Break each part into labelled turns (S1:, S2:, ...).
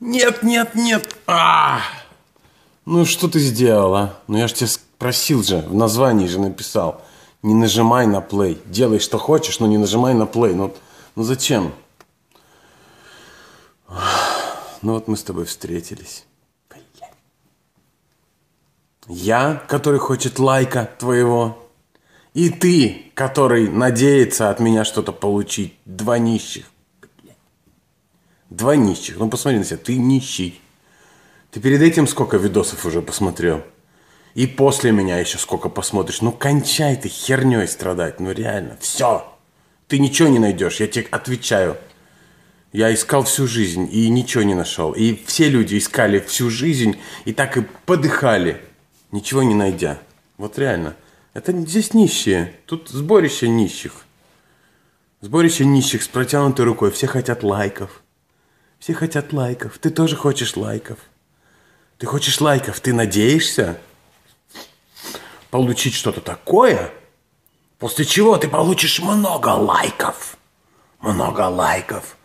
S1: Нет, нет, нет. А! Ну что ты сделала? Ну я же тебя просил же, в названии же написал. Не нажимай на плей. Делай что хочешь, но не нажимай на плей. Ну, ну зачем? Ну вот мы с тобой встретились. Я, который хочет лайка твоего. И ты, который надеется от меня что-то получить. Два нищих. Два нищих. Ну, посмотри на себя, ты нищий. Ты перед этим сколько видосов уже посмотрел? И после меня еще сколько посмотришь. Ну, кончай ты херней страдать. Ну, реально, все. Ты ничего не найдешь, я тебе отвечаю. Я искал всю жизнь и ничего не нашел. И все люди искали всю жизнь и так и подыхали, ничего не найдя. Вот реально. Это здесь нищие. Тут сборище нищих. Сборище нищих с протянутой рукой. Все хотят лайков. Все хотят лайков. Ты тоже хочешь лайков. Ты хочешь лайков. Ты надеешься получить что-то такое, после чего ты получишь много лайков. Много лайков.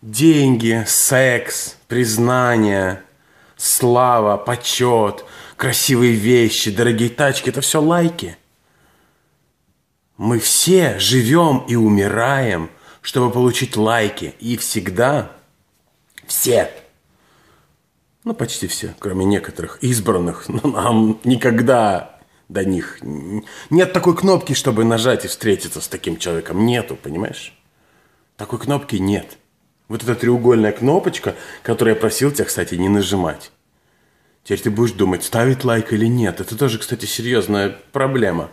S1: Деньги, секс, признание, слава, почет, красивые вещи, дорогие тачки – это все лайки. Мы все живем и умираем, чтобы получить лайки. И всегда все. Ну, почти все, кроме некоторых избранных. Но нам никогда до них... Нет такой кнопки, чтобы нажать и встретиться с таким человеком. Нету, понимаешь? Такой кнопки нет. Вот эта треугольная кнопочка, которую я просил тебя, кстати, не нажимать. Теперь ты будешь думать, ставить лайк или нет. Это тоже, кстати, серьезная проблема.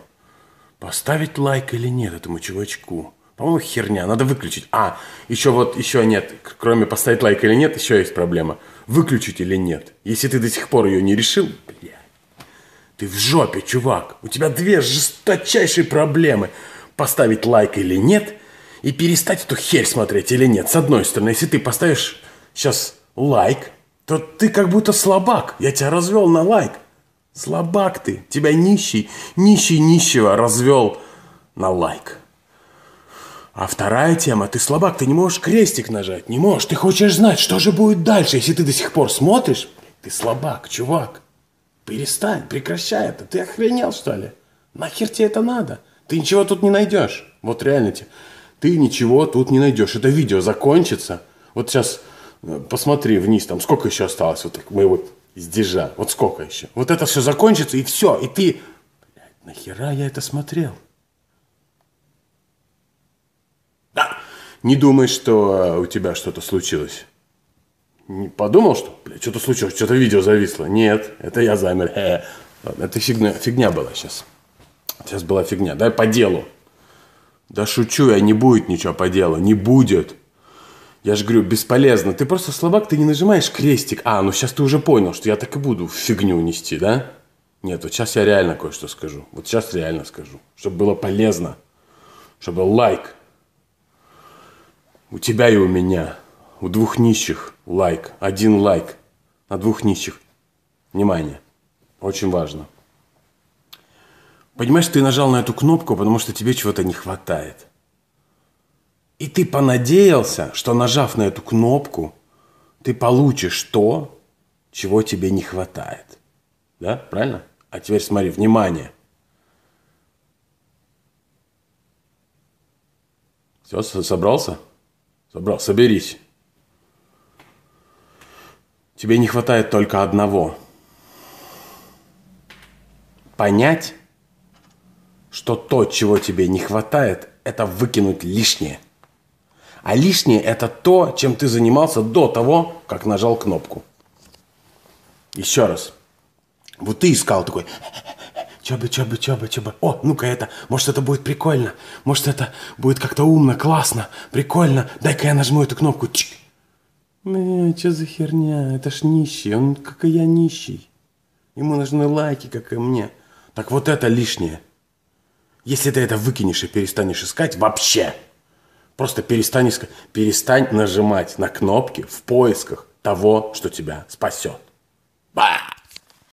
S1: Поставить лайк или нет этому чувачку – по-моему, херня, надо выключить. А, еще вот, еще нет, кроме поставить лайк или нет, еще есть проблема. Выключить или нет. Если ты до сих пор ее не решил, бля, ты в жопе, чувак. У тебя две жесточайшие проблемы. Поставить лайк или нет, и перестать эту херь смотреть или нет. С одной стороны, если ты поставишь сейчас лайк, то ты как будто слабак. Я тебя развел на лайк. Слабак ты. Тебя нищий, нищий нищего развел на лайк. А вторая тема, ты слабак, ты не можешь крестик нажать, не можешь. Ты хочешь знать, что же будет дальше, если ты до сих пор смотришь? Ты слабак, чувак. Перестань, прекращай это. Ты охренел, что ли? Нахер тебе это надо? Ты ничего тут не найдешь. Вот реально тебе. Ты ничего тут не найдешь. Это видео закончится. Вот сейчас э, посмотри вниз, там сколько еще осталось вот так, моего издежа. Вот сколько еще. Вот это все закончится, и все. И ты... Блядь, нахера я это смотрел? не думай, что э, у тебя что-то случилось. Не подумал, что что-то случилось, что-то видео зависло. Нет, это я замер. Э это фигня, фигня была сейчас. Сейчас была фигня. Дай по делу. Да шучу я, не будет ничего по делу. Не будет. Я же говорю, бесполезно. Ты просто слабак, ты не нажимаешь крестик. А, ну сейчас ты уже понял, что я так и буду фигню нести, да? Нет, вот сейчас я реально кое-что скажу. Вот сейчас реально скажу. Чтобы было полезно. Чтобы лайк. У тебя и у меня. У двух нищих лайк. Один лайк. На двух нищих. Внимание. Очень важно. Понимаешь, ты нажал на эту кнопку, потому что тебе чего-то не хватает. И ты понадеялся, что нажав на эту кнопку, ты получишь то, чего тебе не хватает. Да, правильно? А теперь смотри, внимание. Все, собрался? Собрал, соберись. Тебе не хватает только одного. Понять, что то, чего тебе не хватает, это выкинуть лишнее. А лишнее – это то, чем ты занимался до того, как нажал кнопку. Еще раз. Вот ты искал такой Чаба, чаба, чаба, чаба. О, ну-ка это, может это будет прикольно. Может это будет как-то умно, классно, прикольно. Дай-ка я нажму эту кнопку. Чик. Бля, ну, что за херня? Это ж нищий, он как и я нищий. Ему нужны лайки, как и мне. Так вот это лишнее. Если ты это выкинешь и перестанешь искать, вообще. Просто перестань искать. Перестань нажимать на кнопки в поисках того, что тебя спасет. Ба!